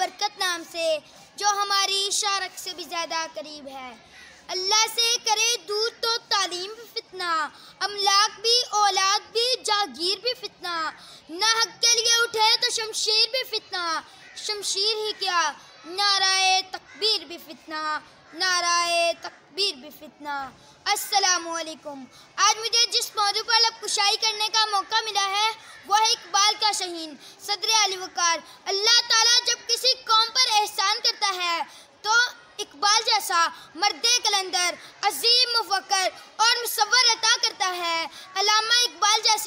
बरकत नाम से जो हमारी शारक से भी ज़्यादा करीब है अल्लाह से करे दूर तो तालीम भी फितना अमलाक भी औलाद भी जागीर भी फितना ना हक के लिए उठे तो शमशीर भी फितना शमशीर ही क्या नाराय तकबीर भी फितना नाराय तकबीर भी फितना वालेकुम आज मुझे जिस मौजू पर लबकुशाई करने का मौका मिला है वह है इकबाल का शहीन सदर अली वकार अल्लाह ताला जब किसी कौम पर एहसान करता है तो इकबाल जैसा मर्द कलंदर अजीम मुफकर और मुसवर अता करता है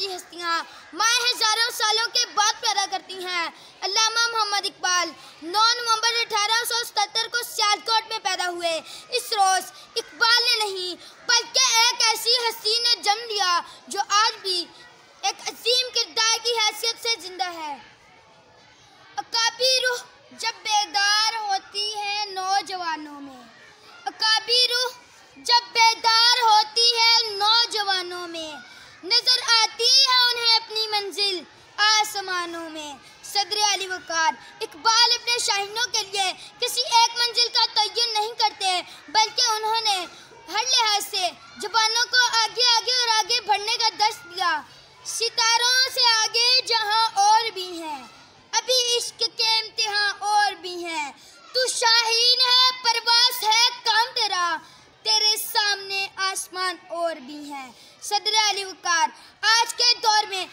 ऐसी हस्तियाँ माए हज़ारों सालों के बाद पैदा करती हैं अलामा मोहम्मद इकबाल 9 नवंबर अठारह को सियालकोट में पैदा हुए इस रोज़ इकबाल ने नहीं बल्कि एक ऐसी हस्ती ने जन्म लिया जो आज भी एक अजीम किरदार की हैसियत से ज़िंदा है मंजिल आसमानों में सदर अली वकार इकबाल अपने शाहिनों के लिए किसी एक मंजिल का तयन नहीं करते बल्कि उन्होंने हर लिहाज से जबानों को आगे आगे और आगे बढ़ने का दर्श दिया सितारों से आगे जहां और भी हैं अभी इश्क के इम्तहा और भी हैं तू शाहीन है परवास है काम तेरा तेरे सामने आसमान और भी हैं सदर अली वकार आज के दौर में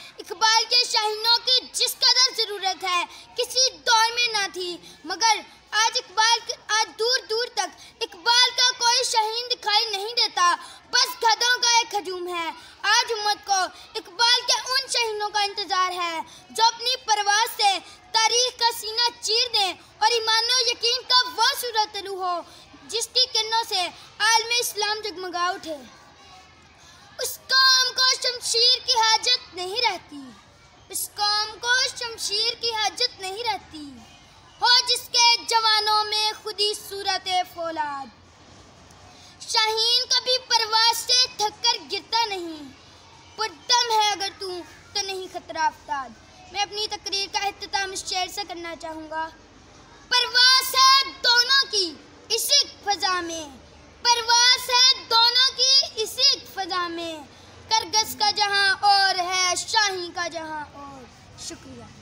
आज इकबाल आज दूर दूर तक इकबाल का कोई शहीन दिखाई नहीं देता बस गदों का एक हजूम है आज उम्मत को इकबाल के उन शहीनों का इंतजार है जो अपनी परवाज से तारीख का सीना चीर दें और ईमान यकीन का वो सूरत रू हो जिसकी किरणों से आलम इस्लाम जगमगा उठे उस काम को शमशीर की हाजत नहीं रहती उस काम को शमशीर की हाजत नहीं रहती हो जिसके जवानों में खुदी सूरत फौलाद शाहीन कभी परवाज से थककर गिरता नहीं पुरदम है अगर तू तो नहीं खतरा अफ्ताद मैं अपनी तकरीर का अहतमाम इस शेर से करना चाहूँगा परवास है दोनों की इसी फजा में परवास है दोनों की इसी फजा में करगस का जहाँ और है शाही का जहाँ और शुक्रिया